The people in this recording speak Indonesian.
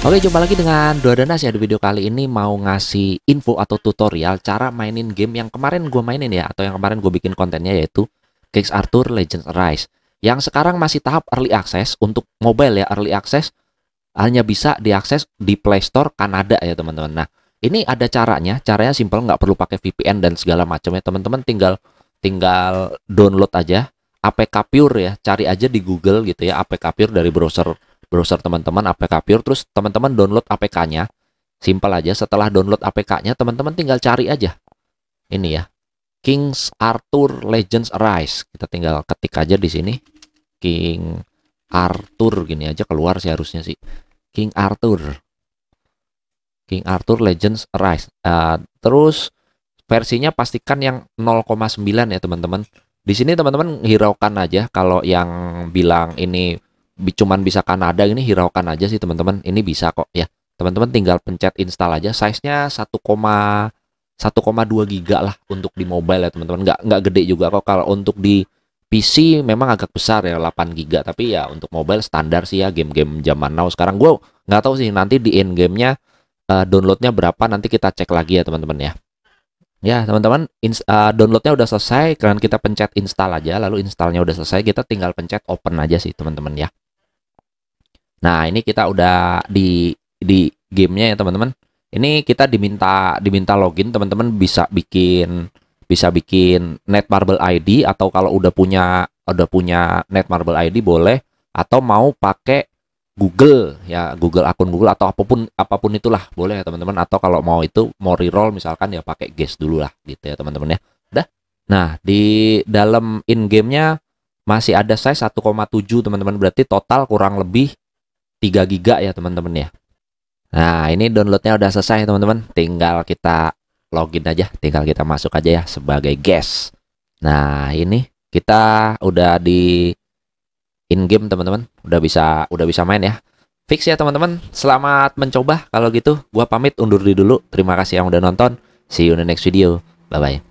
Oke jumpa lagi dengan dua danas ya di video kali ini mau ngasih info atau tutorial cara mainin game yang kemarin gue mainin ya atau yang kemarin gue bikin kontennya yaitu Kings Arthur Legends Rise yang sekarang masih tahap early access untuk mobile ya early access hanya bisa diakses di Play Store Kanada ya teman-teman. Nah ini ada caranya, caranya simpel nggak perlu pakai VPN dan segala ya teman-teman tinggal tinggal download aja APK Pure ya cari aja di Google gitu ya APK Pure dari browser browser teman-teman APK Pure terus teman-teman download APK-nya. Simpel aja setelah download APK-nya teman-teman tinggal cari aja. Ini ya. Kings Arthur Legends Rise. Kita tinggal ketik aja di sini. King Arthur gini aja keluar sih harusnya sih. King Arthur. King Arthur Legends Rise. Uh, terus versinya pastikan yang 0,9 ya teman-teman. Di sini teman-teman hiraukan aja kalau yang bilang ini cuman bisa Kanada ini hiraukan aja sih teman-teman. Ini bisa kok ya. Teman-teman tinggal pencet install aja. Size-nya koma 1,2 giga lah untuk di mobile ya teman-teman nggak nggak gede juga kok kalau untuk di PC memang agak besar ya 8 giga tapi ya untuk mobile standar sih ya game-game zaman now sekarang gue nggak tahu sih nanti di end gamenya uh, eh, downloadnya berapa nanti kita cek lagi ya teman-teman ya ya teman-teman uh, downloadnya udah selesai kalian kita pencet install aja lalu installnya udah selesai kita tinggal pencet open aja sih teman-teman ya Nah, ini kita udah di di gamenya ya teman-teman. Ini kita diminta diminta login teman-teman bisa bikin bisa bikin Netmarble ID atau kalau udah punya udah punya Netmarble ID boleh atau mau pakai Google ya Google akun Google atau apapun apapun itulah boleh ya teman-teman atau kalau mau itu mau reroll misalkan ya pakai guest dulu lah gitu ya teman-teman ya. Udah. Nah, di dalam in gamenya masih ada size 1,7 teman-teman berarti total kurang lebih 3 giga ya teman-teman ya. Nah ini downloadnya udah selesai teman-teman. Tinggal kita login aja. Tinggal kita masuk aja ya sebagai guest. Nah ini kita udah di in game teman-teman. Udah bisa udah bisa main ya. Fix ya teman-teman. Selamat mencoba. Kalau gitu gua pamit undur diri dulu. Terima kasih yang udah nonton. See you in the next video. Bye-bye.